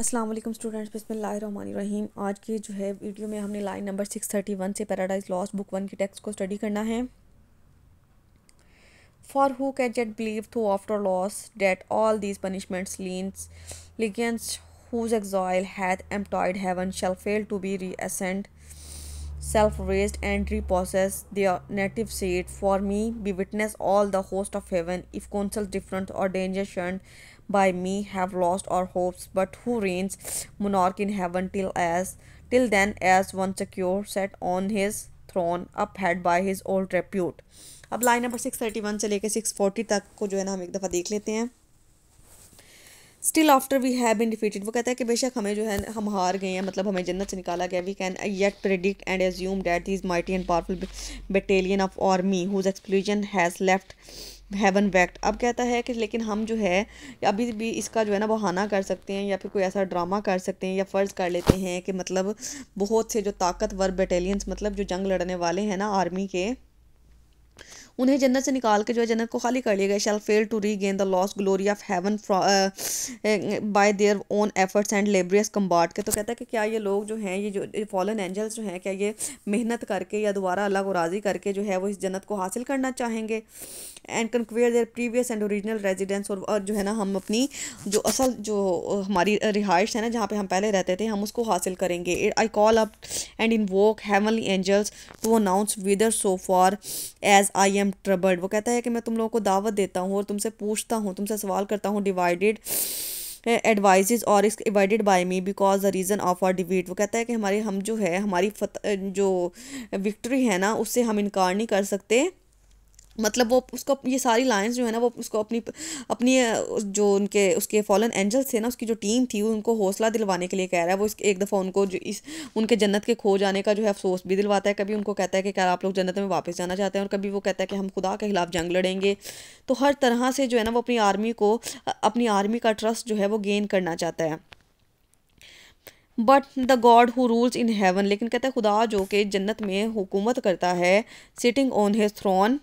अस्सलाम वालेकुम स्टूडेंट्स रहीम आज की जो है वीडियो में हमने लाइन नंबर 631 से पैराडाइज लॉस्ट बुक वन के टेक्स्ट को स्टडी करना है for who can yet believe through after loss that all these punishments leans legions whose exile hath employed heaven shall fail to be reascend self raised and repossess their native seat for me be witness all the host of heaven if counsel different or danger shunned by me have lost our hopes but who reigns monarch in heaven till as till then as one secure sat on his throne upheld by his old repute अब line number six thirty one से लेकर six forty तक को जो है ना हम एक दफ़ा देख लेते हैं still after we have been defeated वो कहता है कि बेशक हमें जो है हम हार गए हैं मतलब हमें जन्नत से निकाला गया we can yet predict and assume that this mighty and powerful battalion of army whose explosion has left heaven vacant अब कहता है कि लेकिन हम जो है अभी भी इसका जो है ना बहाना कर सकते हैं या फिर कोई ऐसा ड्रामा कर सकते हैं या फ़र्ज़ कर लेते हैं कि मतलब बहुत से जो ताकतवर बटालियंस मतलब जो जंग लड़ने वाले हैं ना आर्मी के उन्हें जन्नत से निकाल के जो है जन्नत को खाली कर लिया गया shall fail to regain the lost glory of heaven by their own efforts and laborious combat के तो कहता है कि क्या ये लोग जो हैं ये जो फॉलन एंजल्स जो हैं क्या ये मेहनत करके या दोबारा अल्लाह को राज़ी करके जो है वो इस जन्नत को हासिल करना चाहेंगे and conquer their previous and original residence और, जो है ना हम अपनी जो असल जो हमारी रिहाइश है ना जहाँ पर हम पहले रहते थे हम उसको हासिल करेंगे I call up and invoke heavenly angels to announce whether so far as I am am troubled वो कहता है कि मैं तुम लोगों को दावत देता हूँ और तुमसे पूछता हूँ तुमसे सवाल करता हूँ डिवाइडेड एडवाइज eh, और इस divided by me because the reason of our डिवीट वो कहता है कि हमारे हम जो है हमारी फत जो विक्ट्री है ना उससे हम इनकार नहीं कर सकते मतलब वो उसको ये सारी लाइन्स जो है ना वो उसको अपनी अपनी जो उनके उसके फॉलन एंजल्स थे ना उसकी जो टीम थी उनको हौसला दिलवाने के लिए कह रहा है वो इस एक दफ़ा उनको जो इस उनके जन्नत के खो जाने का जो है अफसोस भी दिलवाता है कभी उनको कहता है कि क्या आप लोग जन्नत में वापस जाना चाहते हैं और कभी वो कहता है कि हम खुदा के खिलाफ जंग लड़ेंगे तो हर तरह से जो है ना वो अपनी आर्मी को अपनी आर्मी का ट्रस्ट जो है वो गेन करना चाहता है but the god who rules in heaven लेकिन कहता है खुदा जो कि जन्नत में हुकूमत करता है sitting on his throne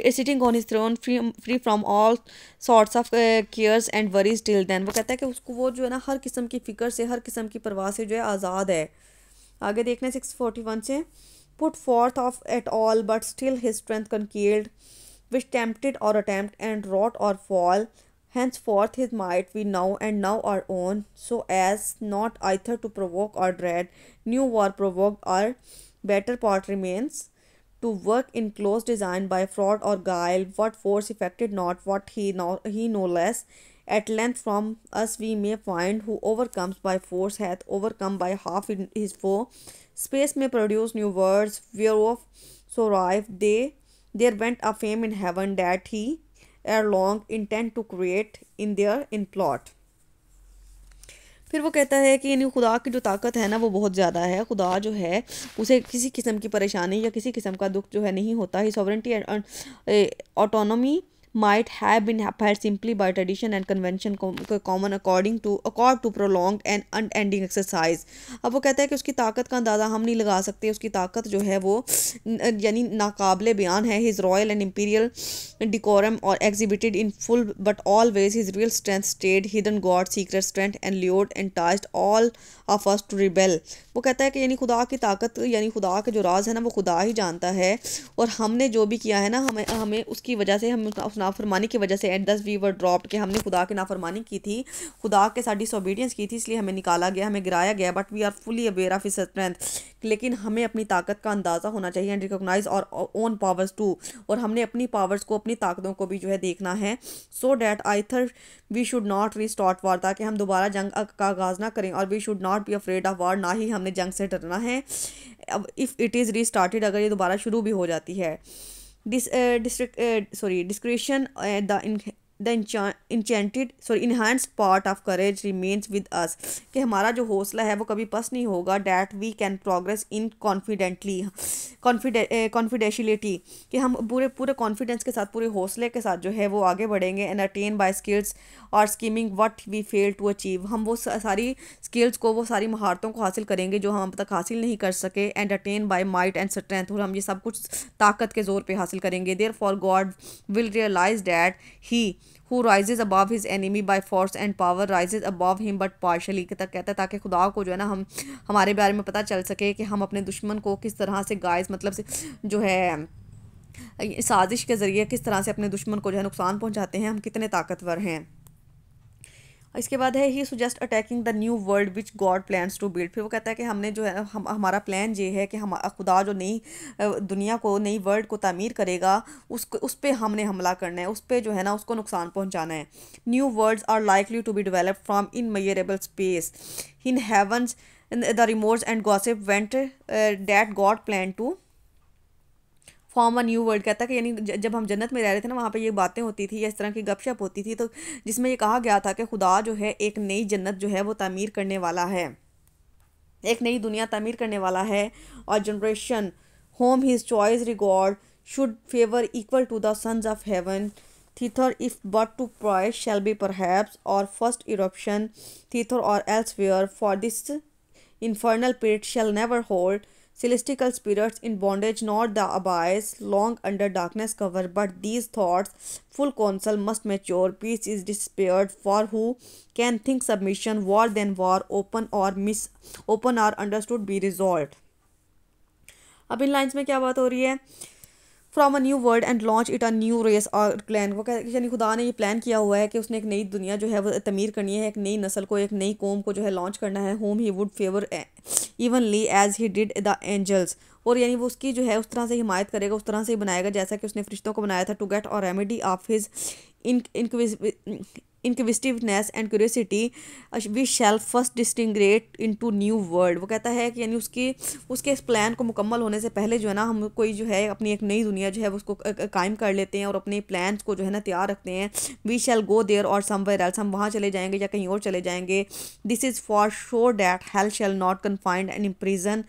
sitting on his throne free free from all sorts of cares and worries till then वो कहता है कि उसको वो जो है ना हर किस्म की फिक्र से हर किस्म की परवाह से जो है आज़ाद है आगे देखना है सिक्स फोर्टी वन से put forth of at all but still his strength concealed which tempted our attempt and wrought our fall henceforth his might we now and now our own so as not either to provoke or dread new war provoke or better part remains to work in close design by fraud or guile what force effected not what he no, he no less at length from us we may find who overcomes by force hath overcome by half in his foe space may produce new words whereof so rife they there went a fame in heaven that he ere long intend to create in their in plot फिर वो कहता है कि यानी खुदा की जो ताकत है ना वो बहुत ज़्यादा है खुदा जो है उसे किसी किस्म की परेशानी या किसी किस्म का दुख जो है नहीं होता ही sovereignty autonomy might have been happened simply by tradition and convention common according to accord to prolonged and unending exercise अब वो कहता है कि उसकी ताकत का अंदाज़ा हम नहीं लगा सकते उसकी ताकत जो है वो यानी नाकबले बयान है his royal and imperial decorum are exhibited in full but always his real strength stayed hidden God secret strength and lured and tasked all of us to rebel वो कहता है कि यानी खुदा की ताकत यानी खुदा का जो राज है ना वो खुदा ही जानता है और हमने जो भी किया है ना हमें हमें उसकी वजह से हम उस नाफरमानी की वजह से एंड दस वी वर ड्रॉप्ड कि हमने खुदा की नाफरमानी की थी खुदा के साथ डिसोबीडियंस की थी इसलिए हमें निकाला गया हमें गिराया गया but we are fully aware of his strength लेकिन हमें अपनी ताकत का अंदाज़ा होना चाहिए and recognise our own powers too और हमने अपनी पावर्स को अपनी ताकतों को भी जो है देखना है सो that either we should not restart war ताकि हम दोबारा जंग का आगाज़ ना करें और we should not be afraid of war ना ही हमने जंग से डरना है अब इफ़ इट इज़ स्टार्टड अगर ये दोबारा शुरू भी हो जाती है This uh, district, uh, sorry, discretion, uh, the in the enchanted sorry enhanced part of courage remains with us कि हमारा जो हौसला है वो कभी पस नहीं होगा that we can progress in confidently confidentiality कि हम पूरे पूरे कॉन्फिडेंस के साथ पूरे हौसले के साथ जो है वो आगे बढ़ेंगे and attain by skills or scheming what we fail to achieve हम वो सारी स्किल्स को वो सारी महारतों को हासिल करेंगे जो हम अब तक हासिल नहीं कर सके and attain by might and strength और हम ये सब कुछ ताकत के ज़ोर पर हासिल करेंगे therefore God will realise that he who rises above his enemy by force and power rises above him but partially तक कहता है ताकि खुदा को जो है ना हम हमारे बारे में पता चल सके कि हम अपने दुश्मन को किस तरह से गायज मतलब से जो है साजिश के ज़रिए किस तरह से अपने दुश्मन को जो है नुकसान पहुँचाते हैं हम कितने ताकतवर हैं इसके बाद है he suggest attacking the new world which God plans to build फिर वो कहता है कि हमने जो है हम हमारा प्लान ये है कि हम खुदा जो नई दुनिया को नई वर्ल्ड को तमीर करेगा उस उस पर हमने हमला करना है उस पर जो है ना उसको नुकसान पहुँचाना है new worlds are likely to be develop from innumerable space in heaven the rumours and gossip went that God plan to form a new world कहता है कि यानी जब हम जन्नत में रह रहे थे ना वहाँ पे ये बातें होती थी या इस तरह की गपशप होती थी तो जिसमें ये कहा गया था कि खुदा जो है एक नई जन्नत जो है वो तमीर करने वाला है एक नई दुनिया तमीर करने वाला है और generation whom his choice record should favour equal to the sons of heaven thither if but to price shall be perhaps our first eruption thither or elsewhere for this infernal period shall never hold celestial spirits in bondage, not the abyss, long under darkness cover. But these thoughts, full counsel must mature. Peace is despaired for who can think submission, war than war, open or miss open or understood be resolved. अब इन lines में क्या बात हो रही है from a new world and launch it a new race और plan वो कहते यानी खुदा ने ये प्लान किया हुआ है कि उसने एक नई दुनिया जो है वो तमीर करनी है एक नई नस्ल को एक नई कौम को जो है लॉन्च करना है whom he would favour evenly as he did the angels और यानी वो उसकी जो है उस तरह से हिमायत करेगा उस तरह से ही बनाएगा जैसा कि उसने फरिश्तों को बनाया था to get our remedy of his in inquisitiveness and curiosity we shall first disintegrate into new world वो कहता है कि यानी उसकी उसके इस प्लान को मुकम्मल होने से पहले जो है ना हम कोई जो है अपनी एक नई दुनिया जो है उसको कायम कर लेते हैं और अपने प्लान को जो है ना तैयार रखते हैं we shall go there or somewhere else हम वहाँ चले जाएंगे या कहीं और चले जाएंगे this is for sure that hell shall not confined and imprison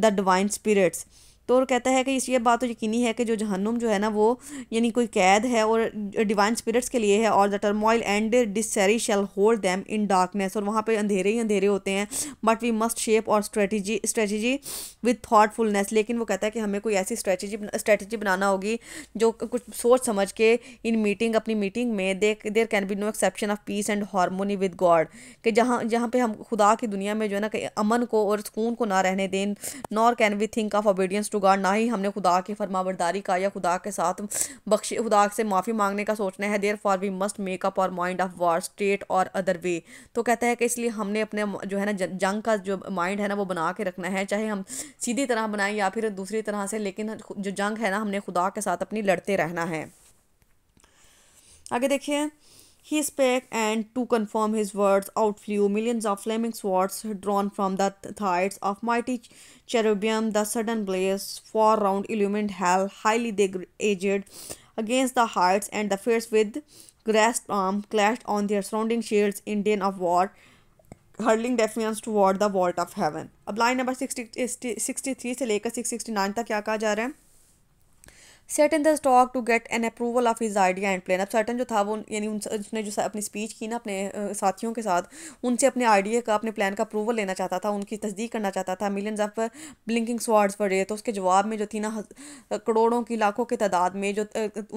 the divine spirits तो और कहता है कि इस ये बात तो यकीनी है कि जो जहन्नुम जो है ना वो यानी कोई कैद है और डिवाइन स्पिरिट्स के लिए है और the turmoil and disarray shall hold them in darkness और वहाँ पर अंधेरे ही अंधेरे होते हैं बट वी मस्ट शेप और स्ट्रेटी स्ट्रेटजी विथ थाटफुलनेस लेकिन वो कहता है कि हमें कोई ऐसी स्ट्रेटी स्ट्रेटजी बनाना होगी जो कुछ सोच समझ के इन मीटिंग अपनी मीटिंग में they there can be no exception of peace and harmony with God कि जहाँ जहाँ पर हम खुदा की दुनिया में जो है ना अमन को और सुकून को ना रहने दें nor can we think of obedience to sugar ना ही हमने खुदा की फरमाबरदारी का या खुदा के साथ बख्श खुदा से माफ़ी मांगने का सोचना है therefore we must make up our mind of war state or other way तो कहता है कि इसलिए हमने अपने जो है ना जंग का जो माइंड है ना वो बना के रखना है चाहे हम सीधी तरह बनाएं या फिर दूसरी तरह से लेकिन जो जंग है ना हमने खुदा के साथ अपनी लड़ते रहना है आगे देखिए He spake, and to confirm his words, out flew millions of flaming swords drawn from the thighs of mighty cherubim. The sudden blaze far round illumined hell, highly they aged against the heights, and the fierce with grasped arm clashed on their surrounding shields in din of war, hurling defiance toward the vault of heaven. अब line number 60 63 से लेकर 669 तक क्या कहा जा रहा है Satan the stock to get an approval of his idea and plan अब सेटन जो था वो यानी उन उसने जो अपनी स्पीच की ना अपने साथियों के साथ उनसे अपने आइडिया का अपने प्लान का अप्रूवल लेना चाहता था उनकी तस्दीक करना चाहता था मिलियंस ऑफ ब्लिंकिंग स्वार्ड्स रहे तो उसके जवाब में जो थी ना करोड़ों की लाखों की तादाद में जो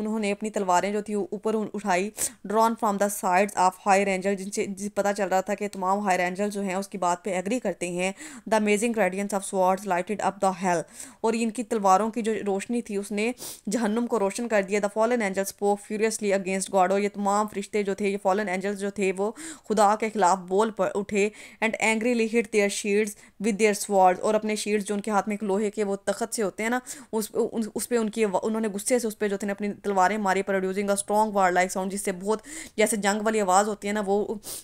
उन्होंने अपनी तलवारें जो थी ऊपर उठाई drawn from the sides of high ranger जिनसे पता चल रहा था कि तमाम हाई रेंजर जो हैं उसकी बात पर एग्री करते हैं the amazing radiance of swords lighted up the hell और इनकी तलवारों की जो रोशनी थी उसने जहन्नुम को रोशन कर दिया द फॉलन एंजल्स पो फ्यूरियसली अगेंस्ट गॉड और ये तमाम फरिश्ते जो थे ये फॉलन एंजल्स जो थे वो खुदा के खिलाफ बोल पर उठे and angrily hit their shields with their sword और अपने शीड्स जो उनके हाथ में एक लोहे के वो तखत से होते हैं ना उस उस पर उनकी उन्होंने गुस्से से उस पर जो थे अपनी तलवारें मारी producing a strong war like sound जिससे बहुत जैसे जंग वाली आवाज़ होती है ना वो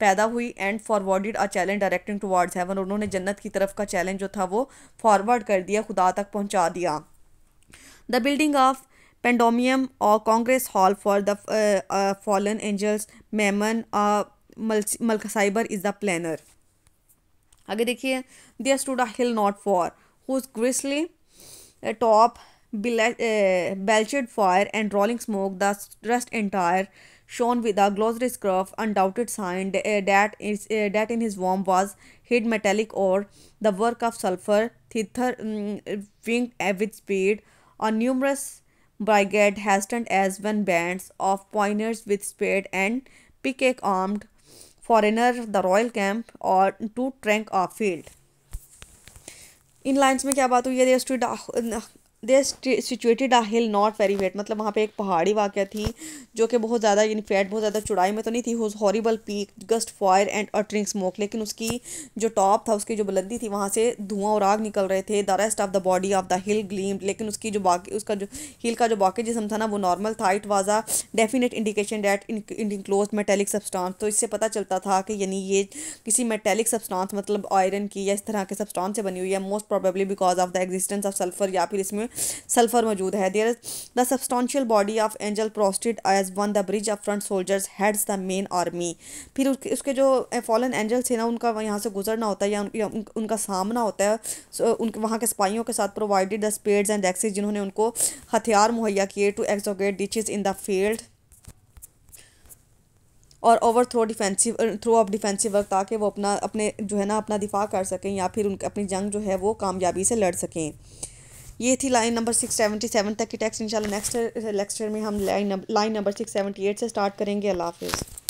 पैदा हुई and forwarded a challenge directing to heaven और उन्होंने जन्नत की तरफ का चैलेंज जो था वो फॉरवर्ड कर दिया खुदा तक पहुँचा दिया The building of Pandomium or Congress Hall for the uh, uh, Fallen Angels Mammon uh, cyber is the planner. आगे देखिए there stood a hill not far whose grisly belched fire and rolling smoke the rest entire shone with a glossary scarf undoubted sign uh, that in his womb was hid metallic ore, the work of sulphur thither mm, winged with speed A numerous brigade hastened as one bands of pioneers with spade and pickaxe armed foreigner the royal camp or to trunk a field इन lines में क्या बात हुई है they situated a hill not very wet मतलब वहाँ पे एक पहाड़ी वाक़ थी जो कि बहुत ज़्यादा यानी फ्लैट बहुत ज़्यादा चुड़ाई में तो नहीं थी horrible peak gust fire and uttering smoke लेकिन उसकी जो टॉप था उसकी जो बुलंदी थी वहाँ से धुआं और आग निकल रहे थे the rest of the body of the hill gleam लेकिन उसकी जो बाकी उसका जो हिल का जो बाकी जिसम था ना वो नॉर्मल था it was a definite indication in enclose metallic substance तो इससे पता चलता था कि यानी ये किसी मेटेलिक सब्सटांस मतलब आयरन की या इस तरह के सब्सटांस से बनी हुई है most probably because of the existence of sulphur या फिर इसमें में सल्फर मौजूद है there the substantial body of angel posted as one the bridge of front soldiers heads the main army फिर उसके उसके जो फॉलन एंजल्स थे ना उनका यहाँ से गुजरना होता है या, उन, या उन, उनका सामना होता है उन वहाँ के सिपाहियों के साथ provided the spades and axes जिन्होंने उनको हथियार मुहैया किए to excavate ditches in the field or overthrow defensive throw of defensive work ताकि वो अपना अपने जो है ना अपना दिफा कर सकें या फिर उनकी अपनी जंग जो है वो कामयाबी से लड़ सकें ये थी line number six seventy seven तक की टेक्स्ट इंशाल्लाह नेक्स्ट लेक्चर में हम line number six seventy eight से स्टार्ट करेंगे अल्लाह हाफिज़